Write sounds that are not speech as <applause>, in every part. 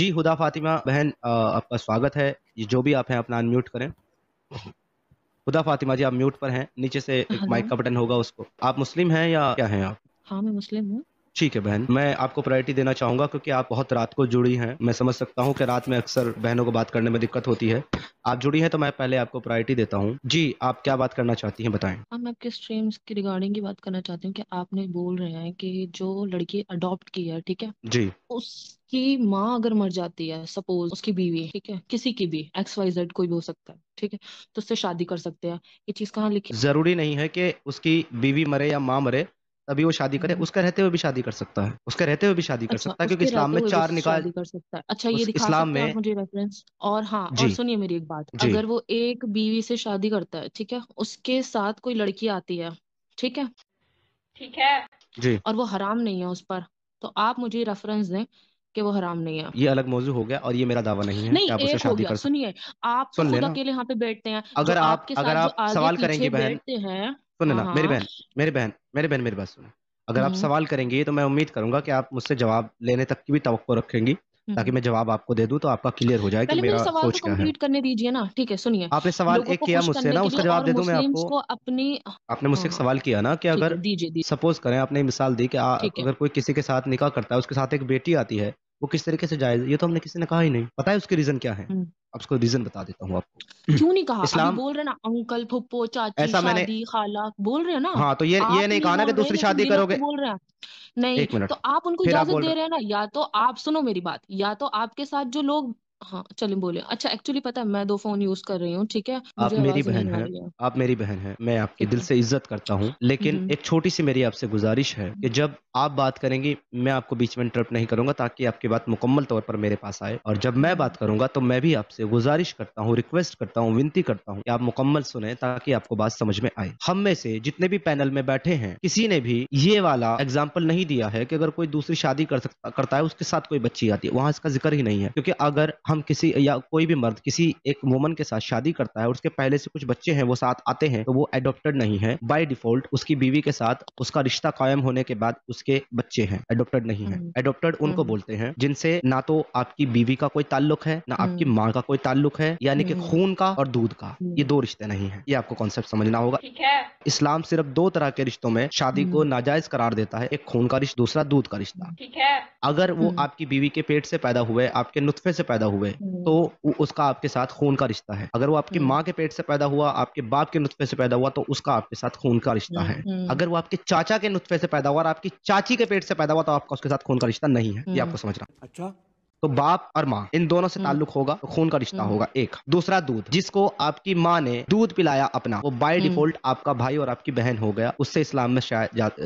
जी हुदा फातिमा बहन आपका स्वागत है जो भी आप हैं अपना अनम्यूट करें हुदा फातिमा जी आप म्यूट पर हैं नीचे से एक माइक का बटन होगा उसको आप मुस्लिम हैं या क्या हैं आप हाँ मैं मुस्लिम हूँ ठीक है बहन मैं आपको प्रायोरिटी देना चाहूंगा क्योंकि आप बहुत रात को जुड़ी हैं मैं समझ सकता हूं कि रात में अक्सर बहनों को बात करने में दिक्कत होती है आप जुड़ी हैं तो मैं पहले आपको प्रायोरिटी देता हूँ जी आप क्या बात करना चाहती हैं बताएं हम आपके स्ट्रीम्स की रिगार्डिंग की बात करना चाहती हूँ कि आपने बोल रहे हैं कि जो लड़की अडॉप्ट की है ठीक है जी उसकी माँ अगर मर जाती है सपोज उसकी बीवी ठीक है किसी की भी एक्स वाई जेड कोई भी हो सकता है ठीक है तो उससे शादी कर सकते हैं ये चीज कहाँ लिखी जरूरी नहीं है कि उसकी बीवी मरे या माँ मरे अभी वो शादी करे हाँ। उसका रहते हुए भी शादी कर सकता है उसका रहते हुए भी शादी कर अच्छा, सकता है क्योंकि इस्लाम में चार निकाल कर सकता है अच्छा ये इस्लाम में मुझे रेफरेंस और हाँ और सुनिए मेरी एक बात अगर वो एक बीवी से शादी करता है ठीक है उसके साथ कोई लड़की आती है ठीक है ठीक है जी और वो हराम नहीं है उस पर तो आप मुझे रेफरेंस दें कि वो हराम नहीं है ये अलग मौजूद हो गया और ये मेरा दावा नहीं है नहीं, आप एक हो सुनिए आप सुन खुद अकेले यहाँ पे बैठते हैं अगर आप अगर आप सवाल करेंगे बहन सुन लेना मेरी हाँ। बहन मेरी बहन मेरे बहन मेरी बात सुनो अगर आप हम्म। सवाल करेंगे तो मैं उम्मीद करूंगा कि आप मुझसे जवाब लेने तक की भी तो रखेंगी हम्म। ताकि मैं जवाब आपको दे दूं तो आपका क्लियर हो जाए कि मेरा सोच क्या है करने दीजिए ना ठीक है सुनिए आपने सवाल एक किया मुझसे ना उसका जवाब दे दूं मैं आपको अपनी आपने मुझसे एक हाँ। सवाल किया ना कि अगर सपोज करें आपने मिसाल दी कि अगर कोई किसी के साथ निकाह करता है उसके साथ एक बेटी आती है वो किस तरीके से जायज ये तो हमने किसी ने कहा ही नहीं पता है उसके रीजन क्या है हम्म। उसका रीजन बता देता हूँ आपको क्यों नहीं कहा इस्लाम बोल रहे ना अंकल फुप्पो चाची ऐसा मैंने खाला बोल रहे हो ना हाँ तो ये ये नहीं कहा ना कि दूसरी शादी करोगे बोल रहे हैं नहीं तो आप उनको इजाजत दे रहे हैं ना या तो आप सुनो मेरी बात या तो आपके साथ जो लोग हाँ चलिए बोलिए अच्छा एक्चुअली पता है मैं दो फोन यूज कर रही हूँ ठीक है आप मेरी बहन है आप मेरी बहन है मैं आपके दिल से इज्जत करता हूँ लेकिन हम्म। एक छोटी सी मेरी आपसे गुजारिश है कि हम्म। जब आप बात करेंगी मैं आपको बीच में इंटरप्ट नहीं करूंगा ताकि आपकी बात मुकम्मल तौर पर मेरे पास आए और जब मैं बात हम्म। करूंगा तो मैं भी आपसे गुजारिश करता हूँ रिक्वेस्ट करता हूँ विनती करता हूँ कि आप मुकम्मल सुने ताकि आपको बात समझ में आए हम में से जितने भी पैनल में बैठे हैं किसी ने भी ये वाला एग्जाम्पल नहीं दिया है कि अगर कोई दूसरी शादी कर सकता करता है उसके साथ कोई बच्ची आती है वहां इसका जिक्र ही नहीं है क्योंकि अगर हम किसी या कोई भी मर्द किसी एक वुमन के साथ शादी करता है और उसके पहले से कुछ बच्चे हैं वो साथ आते हैं तो वो एडोप्टेड नहीं है बाई डिफॉल्ट उसकी बीवी के साथ उसका रिश्ता कायम होने के बाद उसके बच्चे हैं एडोप्टेड नहीं है एडोप्टेड हम्म। उनको हम्म। बोलते हैं जिनसे ना तो आपकी बीवी का कोई ताल्लुक है ना आपकी हम्म। माँ का कोई ताल्लुक है यानी कि खून का और दूध का ये दो रिश्ते नहीं है ये आपको कॉन्सेप्ट समझना होगा इस्लाम सिर्फ दो तरह के रिश्तों में शादी को नाजायज करार देता है एक खून का रिश्ता दूसरा दूध का रिश्ता अगर वो आपकी बीवी के पेट से पैदा हुए आपके नुतफे से पैदा हुए हुए हम्म। तो उसका आपके साथ खून का रिश्ता है अगर वो आपकी हम्म। माँ के पेट से पैदा हुआ आपके बाप के नुतफे से पैदा हुआ तो उसका आपके साथ खून का रिश्ता हम्म, है अगर वो आपके चाचा के नुतफे से पैदा हुआ और आपकी चाची के पेट से पैदा हुआ तो आपका उसके साथ खून का रिश्ता नहीं है ये आपको समझ रहा अच्छा तो बाप और माँ इन दोनों से हम्म। ताल्लुक होगा तो खून का रिश्ता हम्म। होगा एक दूसरा दूध जिसको आपकी माँ ने दूध पिलाया अपना वो बाय डिफॉल्ट हम्म। आपका भाई और आपकी बहन हो गया उससे इस्लाम में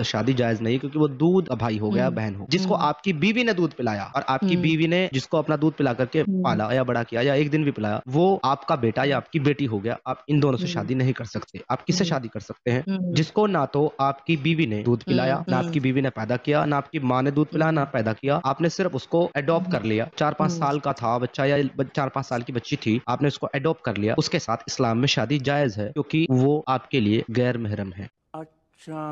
शादी जायज नहीं क्योंकि वो दूध भाई हो गया बहन हो जिसको आपकी बीवी ने दूध पिलाया और आपकी बीवी ने जिसको अपना दूध पिला करके पाला या बड़ा किया या एक दिन भी पिलाया वो आपका बेटा या आपकी बेटी हो गया आप इन दोनों से शादी नहीं कर सकते आप किससे शादी कर सकते हैं जिसको ना तो आपकी बीवी ने दूध पिलाया ना आपकी बीवी ने पैदा किया ना आपकी माँ ने दूध पिलाया ना पैदा किया आपने सिर्फ उसको एडोप्ट कर लिया लिया चार पांच हम्म। साल का था बच्चा या चार पांच साल की बच्ची थी आपने उसको एडोप्ट कर लिया उसके साथ इस्लाम में शादी जायज है क्योंकि वो आपके लिए गैर महरम है अच्छा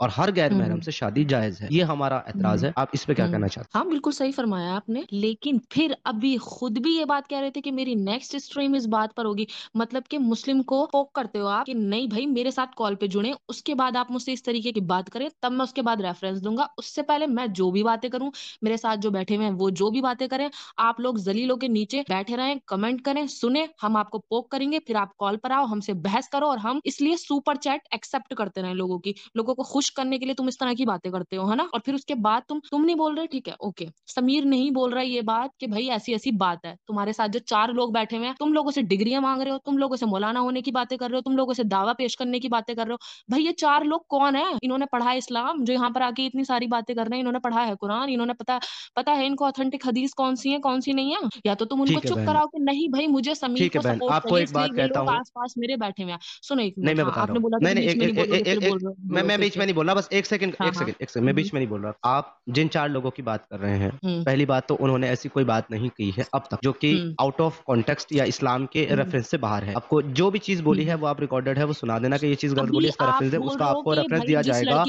और हर गैर हम्म। महरम से शादी जायज है ये हमारा एतराज है हम्म। आप इस पे क्या हम्म। कहना चाहते हैं हाँ बिल्कुल सही फरमाया आपने लेकिन फिर अभी खुद भी ये बात कह रहे थे कि मेरी नेक्स्ट स्ट्रीम इस बात पर होगी मतलब कि मुस्लिम को पोक करते हो आप कि नहीं भाई मेरे साथ कॉल पे जुड़े उसके बाद आप मुझसे इस तरीके की बात करें तब मैं उसके बाद रेफरेंस दूंगा उससे पहले मैं जो भी बातें करूं मेरे साथ जो बैठे हुए हैं वो जो भी बातें करें आप लोग जलीलों के नीचे बैठे रहे कमेंट करें सुने हम आपको पोक करेंगे फिर आप कॉल पर आओ हमसे बहस करो और हम इसलिए सुपर चैट एक्सेप्ट करते रहे लोगों की लोगों को खुश खुश करने के लिए तुम इस तरह की बातें करते हो है ना और फिर उसके बाद तुम तुम नहीं बोल रहे ठीक है ओके समीर नहीं बोल रहा ये बात कि भाई ऐसी ऐसी बात है तुम्हारे साथ जो चार लोग बैठे हुए हैं तुम लोगों से डिग्रियां मांग रहे हो तुम लोगों से मौलाना होने की बातें कर रहे हो तुम लोगों से दावा पेश करने की बातें कर रहे हो भाई ये चार लोग कौन है इन्होंने पढ़ा इस्लाम जो यहाँ पर आके इतनी सारी बातें कर रहे हैं इन्होंने पढ़ा है कुरान इन्होंने पता पता है इनको ऑथेंटिक हदीस कौन सी है कौन सी नहीं है या तो तुम उनको चुप कराओ कि नहीं भाई मुझे समीर को आपको एक बात कहता हूँ आस पास मेरे बैठे हुए हैं सुनो एक हाँ, आपने बोला मैं बीच में बोल रहा बस एक सेकंड हाँ, एक सेकंड हाँ। एक सेकंड मैं हम्म। बीच में नहीं बोल रहा आप जिन चार लोगों की बात कर रहे हैं हम्म। पहली बात तो उन्होंने ऐसी कोई बात नहीं की है अब तक जो कि आउट ऑफ कॉन्टेक्स्ट या इस्लाम के रेफरेंस हम्म। से बाहर है आपको जो भी चीज बोली है वो आप रिकॉर्डेड है वो सुना देना कि ये चीज गलत बोली इसका रेफरेंस है उसका आपको रेफरेंस दिया जाएगा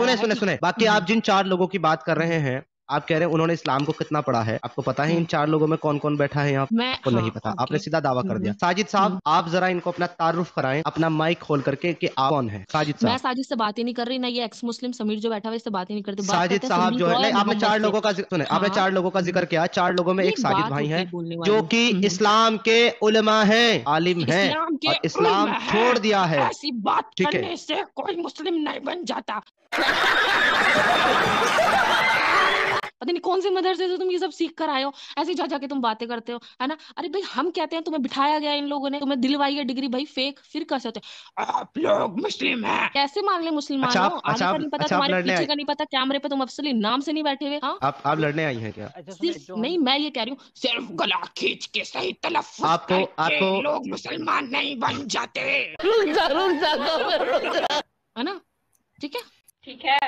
सुने सुने सुने बाकी आप जिन चार लोगों की बात कर रहे हैं आप कह रहे हैं उन्होंने इस्लाम को कितना पढ़ा है आपको पता है इन चार लोगों में कौन कौन बैठा है आपको नहीं हाँ, पता आपने सीधा दावा कर दिया हम्म। साजिद साहब हम्म। आप जरा इनको अपना तारुफ कराएं अपना माइक खोल करके कि आप कौन है साजिद साहब मैं साजिद से बात ही नहीं कर रही ना ये एक्स मुस्लिम समीर जो बैठा हुआ इससे बात ही नहीं करते साजिद साहब जो है आपने चार लोगों का सुने आपने हाँ। चार लोगों का जिक्र किया चार लोगों में एक साजिद भाई है जो की हम्म। इस्लाम के उलमा है आलिम है इस्लाम छोड़ दिया है ठीक है कोई मुस्लिम नहीं बन जाता पता नहीं कौन से मदरसे से तुम ये सब सीख कर आए हो ऐसे जा जाके तुम बातें करते हो है ना अरे भाई हम कहते हैं तुम्हें बिठाया गया इन लोगों ने तुम्हें दिलवाई है डिग्री भाई फेक फिर कैसे होते आप लोग मुस्लिम है कैसे मान ले मुसलमान अच्छा, हो अच्छा, नहीं पता अच्छा, तुम्हारे पीछे का नहीं पता कैमरे पे तुम अफसली नाम से नहीं बैठे हुए हाँ? आप आप लड़ने आई है क्या अच्छा, सिर्फ नहीं मैं ये कह रही हूँ सिर्फ गला खींच के सही तलफ आपको आपको लोग मुसलमान नहीं बन जाते है ना ठीक है ठीक है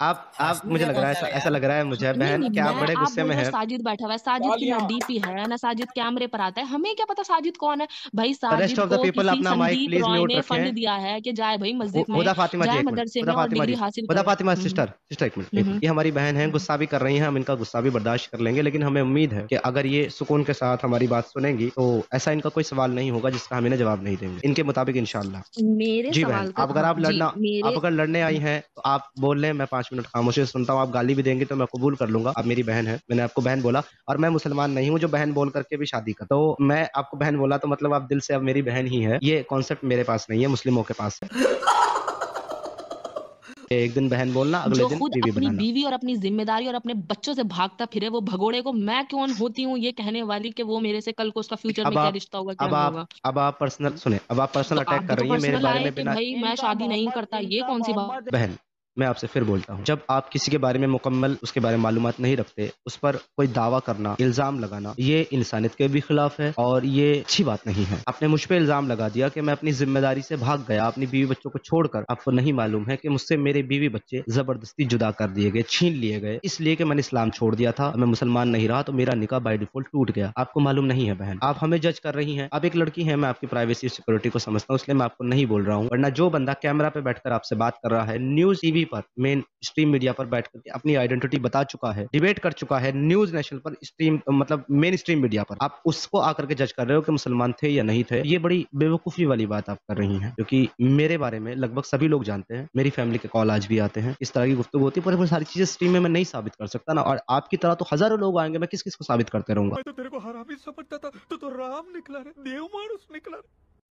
आप आप मुझे लग रहा है ऐसा लग रहा है मुझे बहन कि आप बड़े गुस्से में हैं साजिद बैठा हुआ है साजिद की ना डीपी है ना साजिद कैमरे पर आता है हमें क्या पता साजिद कौन है भाई साजिद को पीपल अपना माइक प्लीज म्यूट रखें फंड दिया है कि जाए भाई मस्जिद में फातिमा जी मदरसे में और डिग्री हासिल करे फातिमा सिस्टर हम्म। सिस्टर एक मिनट हम्म। ये हमारी बहन है गुस्सा भी कर रही है हम इनका गुस्सा भी बर्दाश्त कर लेंगे लेकिन हमें उम्मीद है की अगर ये सुकून के साथ हमारी बात सुनेंगी तो ऐसा इनका कोई सवाल नहीं होगा जिसका हम इन्हें जवाब नहीं देंगे इनके मुताबिक इनशाला जी बहन अगर आप लड़ना आप अगर लड़ने आई है तो आप बोल रहे हैं मैं पांच मिनट खामोशी से सुनता हूँ आप गाली भी देंगे तो मैं कबूल कर लूंगा आप मेरी बहन है मैंने आपको बहन बोला और मैं मुसलमान नहीं हूँ जो बहन बोल करके भी शादी कर तो मैं आपको बहन बोला तो मतलब आप दिल से अब मेरी बहन ही है ये कॉन्सेप्ट मेरे पास नहीं है मुस्लिमों के पास है <laughs> एक दिन बहन बोलना अगले दिन बीवी अपनी बीवी और अपनी जिम्मेदारी और अपने बच्चों से भागता फिरे वो भगोड़े को मैं क्यों होती हूँ ये कहने वाली कि वो मेरे से कल को उसका फ्यूचर में क्या रिश्ता होगा क्या होगा अब आप पर्सनल सुने अब आप तो पर्सनल अटैक कर रही तो है मेरे बारे में भाई मैं शादी नहीं करता ये कौन सी बात बहन मैं आपसे फिर बोलता हूँ जब आप किसी के बारे में मुकम्मल उसके बारे में मालूम नहीं रखते उस पर कोई दावा करना इल्ज़ाम लगाना ये इंसानियत के भी खिलाफ है और ये अच्छी बात नहीं है आपने मुझ पर इल्ज़ाम लगा दिया कि मैं अपनी जिम्मेदारी से भाग गया अपनी बीवी बच्चों को छोड़कर आपको नहीं मालूम है कि मुझसे मेरे बीवी बच्चे जबरदस्ती जुदा कर दिए गए छीन लिए गए इसलिए कि मैंने इस्लाम छोड़ दिया था मैं मुसलमान नहीं रहा तो मेरा निका बाई डिफॉल्ट टूट गया आपको मालूम नहीं है बहन आप हमें जज कर रही है आप एक लड़की है मैं आपकी प्राइवेसी सिक्योरिटी को समझता हूँ इसलिए मैं आपको नहीं बोल रहा हूँ वरना जो बंदा कैमरा पे बैठकर आपसे बात कर रहा है न्यूज टीवी टीवी पर मेन स्ट्रीम मीडिया पर बैठ करके अपनी आइडेंटिटी बता चुका है डिबेट कर चुका है न्यूज नेशनल पर स्ट्रीम मतलब मेन स्ट्रीम मीडिया पर आप उसको आकर के जज कर रहे हो कि मुसलमान थे या नहीं थे ये बड़ी बेवकूफी वाली बात आप कर रही है क्योंकि मेरे बारे में लगभग सभी लोग जानते हैं मेरी फैमिली के कॉल आज भी आते हैं इस तरह की गुफ्तु होती है पर सारी चीजें स्ट्रीम में मैं नहीं साबित कर सकता ना और आपकी तरह तो हजारों लोग आएंगे मैं किस किस को साबित करते रहूंगा तो तेरे को हरा भी समझता था तो, तो राम निकला रे देव मानुस निकला रे